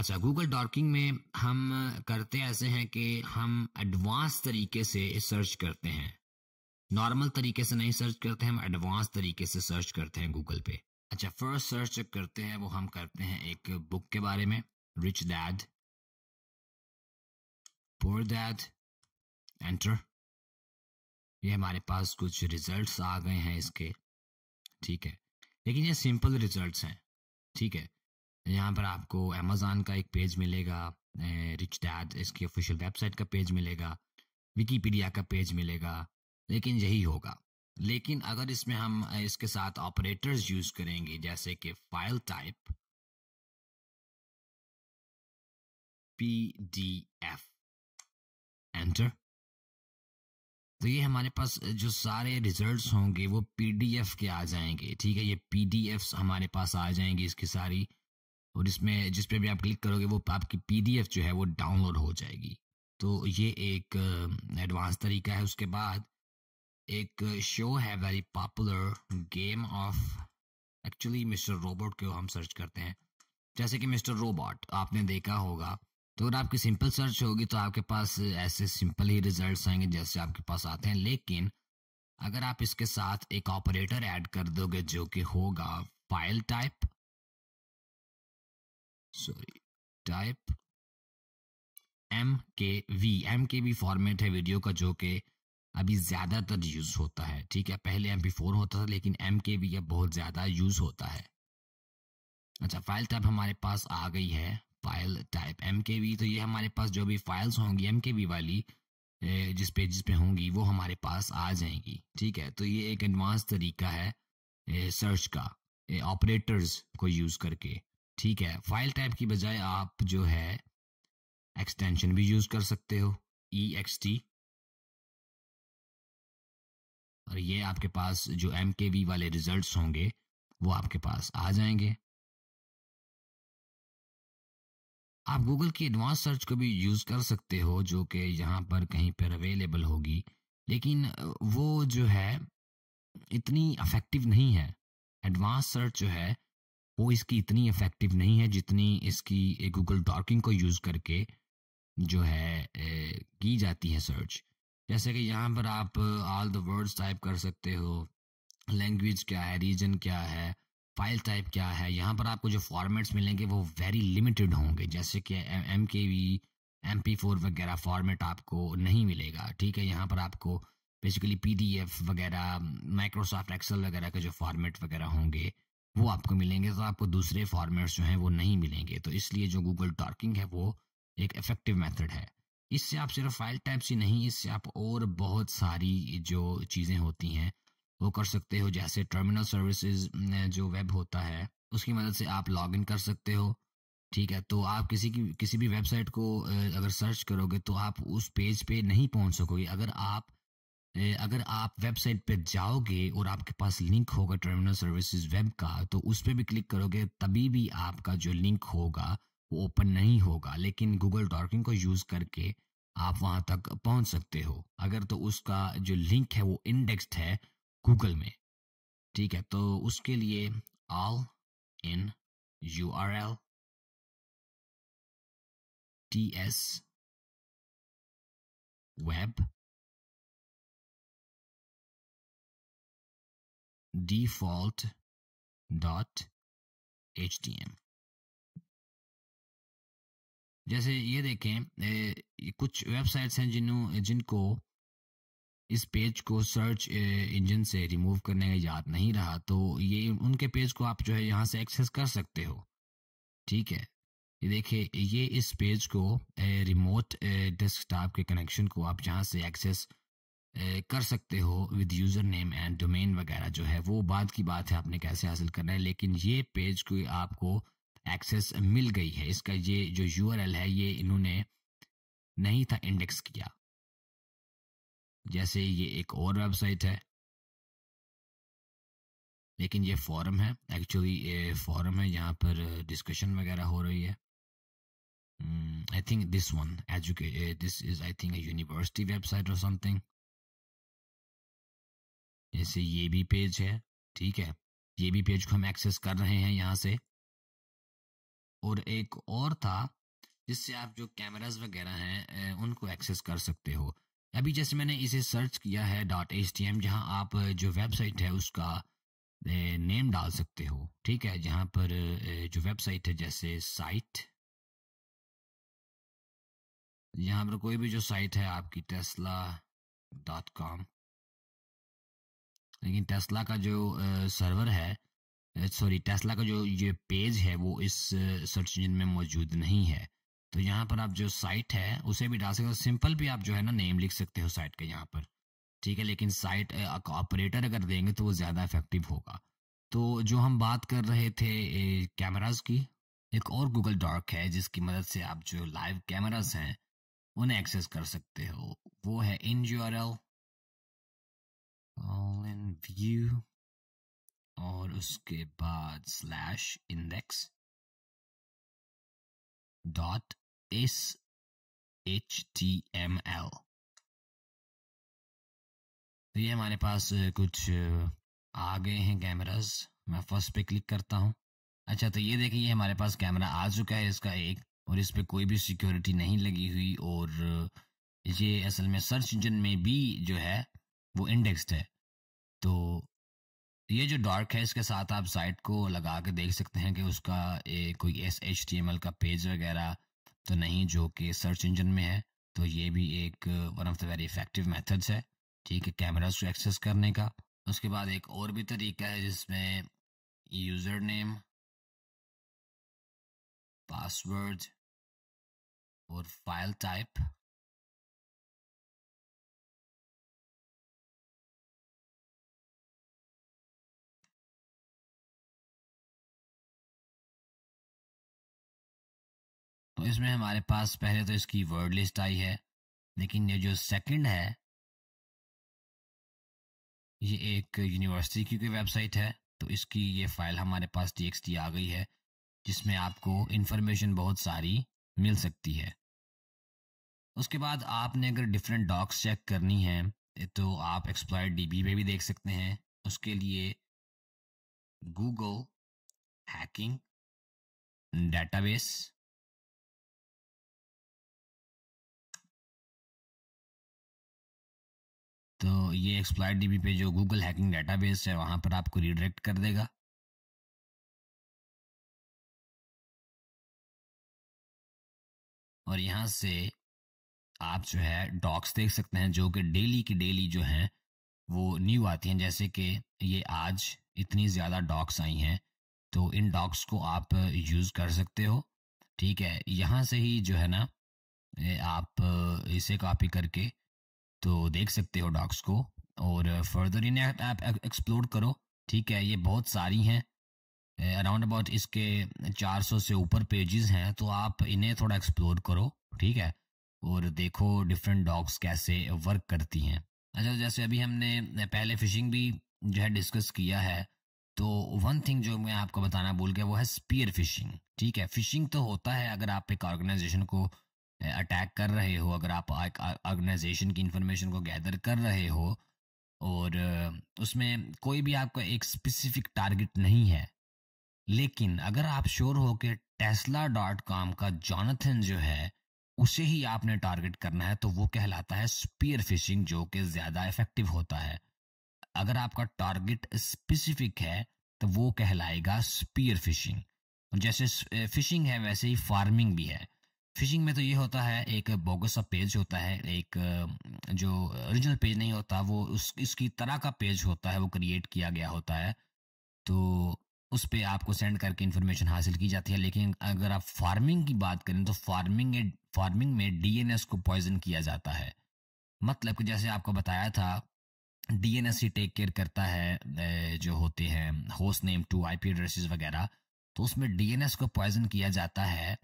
अच्छा Google docking में हम करते ऐसे हैं कि हम एडवांस तरीके से सर्च करते हैं नॉर्मल तरीके से नहीं सर्च करते हैं हम एडवांस तरीके से सर्च करते हैं गूगल पे अच्छा फर्स्ट सर्च करते हैं वो हम करते हैं एक बुक के बारे में rich dad poor dad enter ये हमारे पास कुछ रिजल्ट्स आ गए हैं इसके ठीक है लेकिन ये सिंपल रिजल्ट्स हैं ठीक है यहाँ पर आपको अमेजोन का एक पेज मिलेगा रिच डैड इसकी ऑफिशियल वेबसाइट का पेज मिलेगा विकीपीडिया का पेज मिलेगा लेकिन यही होगा लेकिन अगर इसमें हम इसके साथ ऑपरेटर्स यूज करेंगे जैसे कि फाइल टाइप पीडीएफ एंटर तो ये हमारे पास जो सारे रिजल्ट्स होंगे वो पीडीएफ के आ जाएंगे ठीक है ये पीडीएफ्स हमारे पास आ जाएंगे इसकी सारी और इसमें जिस पे भी आप क्लिक करोगे वो आपकी पीडीएफ जो है वो डाउनलोड हो जाएगी तो ये एक एडवांस तरीका है उसके बाद एक शो है very popular game of actually Mr Robot को हम सर्च करते हैं जैसे कि मिस्टर रोबोट आपने देखा होगा तो अगर आपकी सिंपल सर्च होगी तो आपके पास ऐसे सिंपल ही रिजल्ट्स आएंगे जैसे आपके पास आते हैं लेकिन अगर आप इसके साथ एक ऑपरेटर ऐड कर दोगे जो कि होगा file type sorry type M K V M K V format है वीडियो का जो कि अभी ज़्यादातर यूज़ होता है ठीक है पहले एम पी फोर होता था लेकिन एम के वी अब बहुत ज़्यादा यूज़ होता है अच्छा फाइल टाइप हमारे पास आ गई है file type M K V तो ये हमारे पास जो भी फाइल्स होंगी एम के वी वाली जिस पेज पे होंगी वो हमारे पास आ जाएंगी ठीक है तो ये एक एडवांस तरीका है सर्च का ऑपरेटर्स को यूज़ करके ठीक है फाइल टाइप की बजाय आप जो है एक्सटेंशन भी यूज कर सकते हो ई एक्स टी और ये आपके पास जो एम के वी वाले रिजल्ट्स होंगे वो आपके पास आ जाएंगे आप गूगल की एडवांस सर्च को भी यूज कर सकते हो जो कि यहाँ पर कहीं पर अवेलेबल होगी लेकिन वो जो है इतनी अफेक्टिव नहीं है एडवांस सर्च जो है वो इसकी इतनी इफ़ेक्टिव नहीं है जितनी इसकी गूगल डॉकिंग को यूज़ करके जो है ए, की जाती है सर्च जैसे कि यहाँ पर आप ऑल द वर्ड्स टाइप कर सकते हो लैंग्वेज क्या है रीजन क्या है फाइल टाइप क्या है यहाँ पर आपको जो फॉर्मेट्स मिलेंगे वो वेरी लिमिटेड होंगे जैसे कि M K V M P four वगैरह फॉर्मेट आपको नहीं मिलेगा ठीक है यहाँ पर आपको बेसिकली पी डी एफ वगैरह माइक्रोसॉफ्ट एक्सेल वगैरह के जो फॉर्मेट वगैरह होंगे वो आपको मिलेंगे तो आपको दूसरे फॉर्मेट्स जो हैं वो नहीं मिलेंगे तो इसलिए जो गूगल टॉर्किंग है वो एक इफेक्टिव मेथड है इससे आप सिर्फ फाइल टाइप्स ही नहीं इससे आप और बहुत सारी जो चीज़ें होती हैं वो कर सकते हो जैसे टर्मिनल सर्विसेज जो वेब होता है उसकी मदद से आप इन कर सकते हो ठीक है तो आप किसी की किसी भी वेबसाइट को अगर सर्च करोगे तो आप उस पेज पे नहीं पहुंच सकोगे अगर आप अगर आप वेबसाइट पे जाओगे और आपके पास लिंक होगा टर्मिनल सर्विसेज वेब का तो उस पर भी क्लिक करोगे तभी भी आपका जो लिंक होगा वो ओपन नहीं होगा लेकिन गूगल डॉकिंग को यूज़ करके आप वहां तक पहुँच सकते हो अगर तो उसका जो लिंक है वो इंडेक्स्ड है गूगल में ठीक है तो उसके लिए allinurl T S web default.htm जैसे ये देखें ए, कुछ वेबसाइट्स हैं जिन जिनको इस पेज को सर्च इंजन से रिमूव करने का याद नहीं रहा तो ये उनके पेज को आप जो है यहाँ से एक्सेस कर सकते हो ठीक है ये देखिए ये इस पेज को रिमोट डेस्कटॉप के कनेक्शन को आप यहाँ से एक्सेस कर सकते हो with user name and domain वगैरह जो है वो बाद की बात है आपने कैसे हासिल करना है लेकिन ये पेज को आपको एक्सेस मिल गई है इसका ये जो यू है ये इन्होंने नहीं था इंडेक्स किया जैसे ये एक और वेबसाइट है लेकिन ये फॉरम है एक्चुअली ये फॉरम है यहाँ पर डिस्कशन वगैरह हो रही है आई थिंक दिस वन एजुके this is I think university website और समथिंग जैसे ये भी पेज है ठीक है ये भी पेज को हम एक्सेस कर रहे हैं यहाँ से और एक और था जिससे आप जो कैमराज वगैरह हैं उनको एक्सेस कर सकते हो अभी जैसे मैंने इसे सर्च किया है डॉट एच टी एम जहाँ आप जो वेबसाइट है उसका नेम डाल सकते हो ठीक है जहाँ पर जो वेबसाइट है जैसे साइट यहाँ पर कोई भी जो साइट है आपकी टेस्ला डॉट कॉम लेकिन टेस्ला का जो सर्वर है सॉरी टेस्ला का जो ये पेज है वो इस सर्च इंजन में मौजूद नहीं है तो यहाँ पर आप जो साइट है उसे भी डाल सकते हो सिंपल भी आप जो है ना नेम लिख सकते हो साइट का यहाँ पर ठीक है लेकिन साइट ऑपरेटर अगर देंगे तो वो ज़्यादा इफेक्टिव होगा तो जो हम बात कर रहे थे कैमराज की एक और गूगल डॉक है जिसकी मदद से आप जो लाइव कैमराज हैं उन्हें एक्सेस कर सकते हो वो है inurl all in view और उसके बाद slash index dot S H T M L तो ये हमारे पास कुछ आ गए हैं कैमरास मैं फर्स्ट पे क्लिक करता हूँ अच्छा तो ये देखिए हमारे पास कैमरा आ चुका है इसका एक और इस पर कोई भी सिक्योरिटी नहीं लगी हुई और ये असल में सर्च इंजन में भी जो है वो इंडेक्स्ड है तो ये जो डार्क है इसके साथ आप साइट को लगा के देख सकते हैं कि उसका ए, कोई S H T M L का पेज वगैरह तो नहीं जो कि सर्च इंजन में है तो ये भी एक one of the very effective methods है ठीक है कैमराज को एक्सेस करने का उसके बाद एक और भी तरीका है जिसमें यूज़र नेम पासवर्ड और फाइल टाइप तो इसमें हमारे पास पहले तो इसकी वर्ड लिस्ट आई है लेकिन ये जो सेकंड है ये एक यूनिवर्सिटी की वेबसाइट है तो इसकी ये फाइल हमारे पास टी आ गई है जिसमें आपको इन्फॉर्मेशन बहुत सारी मिल सकती है उसके बाद आपने अगर डिफरेंट डॉक्स चेक करनी है तो आप एक्सप्लोर डीबी में भी देख सकते हैं उसके लिए गूगल हैकिंग डेटाबेस ये एक्सप्लाइट डीबी पे जो गूगल हैकिंग डेटाबेस है वहाँ पर आपको रिडायरेक्ट कर देगा और यहाँ से आप जो है डॉक्स देख सकते हैं जो कि डेली की डेली जो हैं वो न्यू आती हैं जैसे कि ये आज इतनी ज़्यादा डॉक्स आई हैं तो इन डॉक्स को आप यूज़ कर सकते हो ठीक है यहाँ से ही जो है ना आप इसे कॉपी करके तो देख सकते हो डॉक्स को और फर्दर इन्हें आप एक्सप्लोर करो ठीक है ये बहुत सारी हैं अराउंड अबाउट इसके 400 से ऊपर पेजेस हैं तो आप इन्हें थोड़ा एक्सप्लोर करो ठीक है और देखो डिफरेंट डॉग्स कैसे वर्क करती हैं अच्छा जैसे अभी हमने पहले फिशिंग भी जो है डिस्कस किया है तो वन थिंग जो मैं आपको बताना भूल गया वो है स्पीयर फिशिंग ठीक है फिशिंग तो होता है अगर आप एक ऑर्गेनाइजेशन को अटैक कर रहे हो अगर आप ऑर्गेनाइजेशन की इंफॉर्मेशन को गैदर कर रहे हो और उसमें कोई भी आपका एक स्पेसिफिक टारगेट नहीं है लेकिन अगर आप श्योर हो कि टेस्ला डॉट कॉम का जॉनथन जो है उसे ही आपने टारगेट करना है तो वो कहलाता है स्पीयर फिशिंग जो कि ज़्यादा इफेक्टिव होता है अगर आपका टारगेट स्पेसिफिक है तो वो कहलाएगा स्पीयर फिशिंग जैसे फिशिंग है वैसे ही फार्मिंग भी है फिशिंग में तो ये होता है एक बोगस पेज होता है एक जो ओरिजिनल पेज नहीं होता वो उस इसकी तरह का पेज होता है वो क्रिएट किया गया होता है तो उस पर आपको सेंड करके इन्फॉर्मेशन हासिल की जाती है लेकिन अगर आप फार्मिंग की बात करें तो फार्मिंग फार्मिंग में डीएनएस को पॉइजन किया जाता है मतलब कि जैसे आपको बताया था डीएनएस ही टेक केयर करता है जो होते हैं host name to IP addresses वगैरह तो उसमें डीएनएस को पॉइजन किया जाता है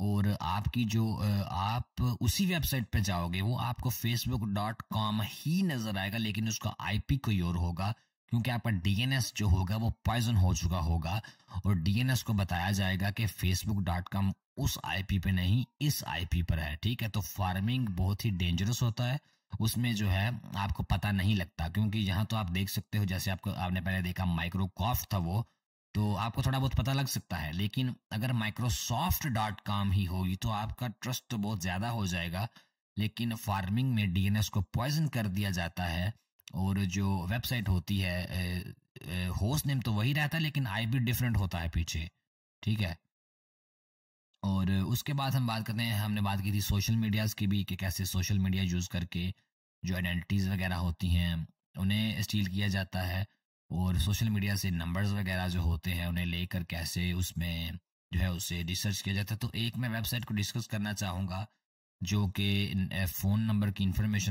और आपकी जो आप उसी वेबसाइट पर जाओगे वो आपको फेसबुक डॉट कॉम ही नज़र आएगा लेकिन उसका आईपी कोई और होगा क्योंकि आपका डीएनएस जो होगा वो पॉइजन हो चुका होगा और डीएनएस को बताया जाएगा कि फेसबुक डॉट कॉम उस आईपी पे नहीं इस आईपी पर है ठीक है तो फार्मिंग बहुत ही डेंजरस होता है उसमें जो है आपको पता नहीं लगता क्योंकि यहाँ तो आप देख सकते हो जैसे आपको आपने पहले देखा माइक्रोकॉफ था वो तो आपको थोड़ा बहुत पता लग सकता है लेकिन अगर माइक्रोसॉफ्ट डॉट कॉम ही होगी तो आपका ट्रस्ट तो बहुत ज़्यादा हो जाएगा लेकिन फार्मिंग में डीएनएस को पॉइजन कर दिया जाता है और जो वेबसाइट होती है होस्ट नेम तो वही रहता है लेकिन आई डिफरेंट होता है पीछे ठीक है और उसके बाद हम बात करते हैं हमने बात की थी सोशल मीडियाज़ की भी कि कैसे सोशल मीडिया यूज़ करके जो आइडेंटिटीज़ वगैरह होती हैं उन्हें स्टील किया जाता है और सोशल मीडिया से नंबर्स वगैरह जो होते हैं उन्हें लेकर कैसे उसमें जो है उसे रिसर्च किया जाता है तो एक मैं वेबसाइट को डिस्कस करना चाहूँगा जो कि फ़ोन नंबर की इन्फॉर्मेशन